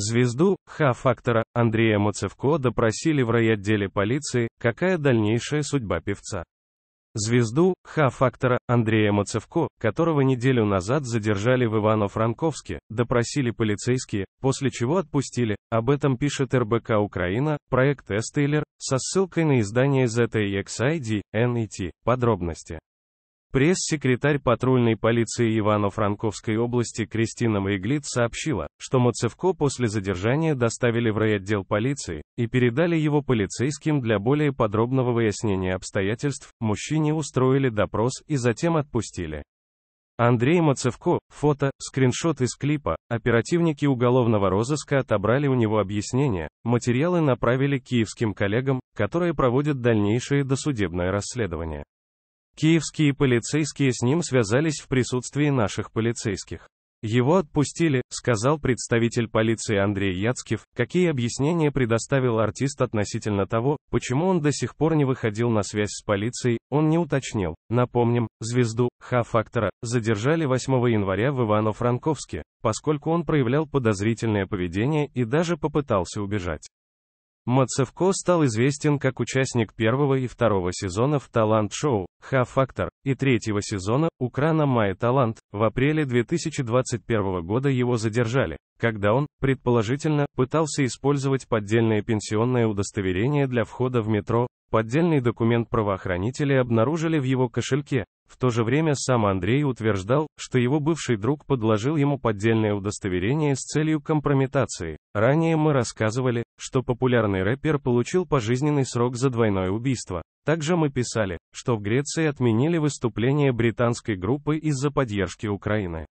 Звезду, Х-фактора, Андрея Моцевко допросили в райотделе полиции, какая дальнейшая судьба певца. Звезду, Х-фактора, Андрея Моцевко, которого неделю назад задержали в Ивано-Франковске, допросили полицейские, после чего отпустили, об этом пишет РБК Украина, проект Эстейлер, со ссылкой на издание ZAXID, NET, подробности. Пресс-секретарь патрульной полиции Ивано-Франковской области Кристина Майглит сообщила, что Мацевко после задержания доставили в райотдел полиции и передали его полицейским для более подробного выяснения обстоятельств, мужчине устроили допрос и затем отпустили. Андрей Мацевко, фото, скриншот из клипа, оперативники уголовного розыска отобрали у него объяснение, материалы направили киевским коллегам, которые проводят дальнейшее досудебное расследование. Киевские полицейские с ним связались в присутствии наших полицейских. Его отпустили, сказал представитель полиции Андрей Яцкив, какие объяснения предоставил артист относительно того, почему он до сих пор не выходил на связь с полицией, он не уточнил. Напомним, звезду Х-фактора задержали 8 января в Ивано-Франковске, поскольку он проявлял подозрительное поведение и даже попытался убежать. Мацевко стал известен как участник первого и второго сезонов талант-шоу «Ха-фактор» и третьего сезона «Украна Май Талант». В апреле 2021 года его задержали, когда он, предположительно, пытался использовать поддельное пенсионное удостоверение для входа в метро. Поддельный документ правоохранители обнаружили в его кошельке. В то же время сам Андрей утверждал, что его бывший друг подложил ему поддельное удостоверение с целью компрометации. Ранее мы рассказывали, что популярный рэпер получил пожизненный срок за двойное убийство. Также мы писали, что в Греции отменили выступление британской группы из-за поддержки Украины.